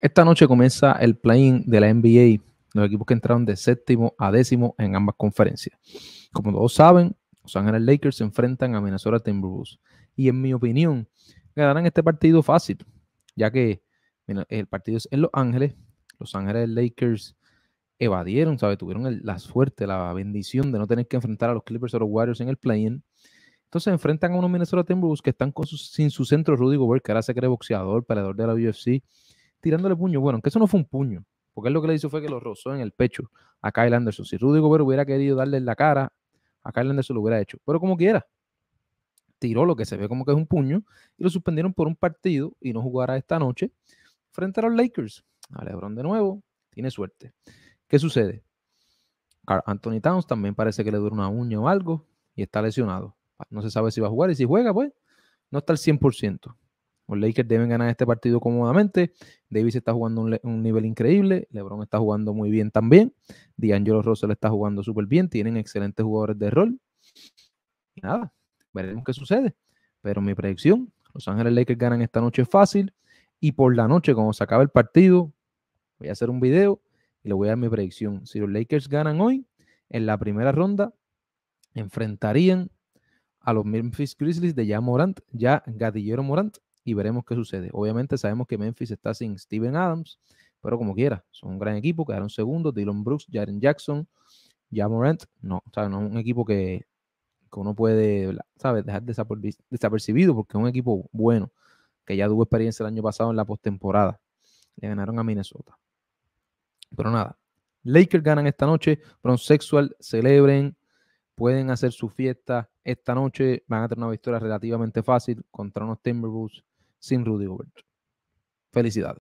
Esta noche comienza el play-in de la NBA, los equipos que entraron de séptimo a décimo en ambas conferencias. Como todos saben, Los Ángeles Lakers se enfrentan a Minnesota Timberwolves y en mi opinión ganarán este partido fácil, ya que el partido es en Los Ángeles, Los Ángeles Lakers evadieron, ¿sabe? Tuvieron la suerte, la bendición de no tener que enfrentar a los Clippers o los Warriors en el play-in. Entonces enfrentan a unos Minnesota Timberwolves que están con sin su centro Rudy Gobert, que ahora se boxeador, peleador de la UFC tirándole puño. Bueno, que eso no fue un puño, porque él lo que le hizo fue que lo rozó en el pecho a Kyle Anderson. Si Rudy Gobert hubiera querido darle en la cara, a Kyle Anderson lo hubiera hecho. Pero como quiera, tiró lo que se ve como que es un puño y lo suspendieron por un partido y no jugará esta noche frente a los Lakers. A LeBron de nuevo, tiene suerte. ¿Qué sucede? Anthony Towns también parece que le dura una uña o algo y está lesionado. No se sabe si va a jugar y si juega, pues no está al 100%. Los Lakers deben ganar este partido cómodamente. Davis está jugando un, nivel increíble. LeBron está jugando muy bien también. D'Angelo Russell está jugando súper bien. Tienen excelentes jugadores de rol. Y nada, veremos qué sucede. Pero mi predicción, Los Ángeles Lakers ganan esta noche fácil. Y por la noche, cuando se acabe el partido, voy a hacer un video y le voy a dar mi predicción. Si los Lakers ganan hoy, en la primera ronda, enfrentarían a los Memphis Grizzlies de ya Morant, ya Gadillero Morant, y veremos qué sucede. Obviamente sabemos que Memphis está sin Steven Adams, pero como quiera, son un gran equipo, quedaron segundos, Dylan Brooks, Jaren Jackson, Jamorant, no, sea, no es un equipo que, que uno puede, ¿sabes? Dejar desapercibido porque es un equipo bueno, que ya tuvo experiencia el año pasado en la postemporada. Le ganaron a Minnesota. Pero nada, Lakers ganan esta noche, Sexual celebren pueden hacer su fiesta esta noche. Van a tener una victoria relativamente fácil contra unos Timberwolves sin Rudy Gobert. Felicidades.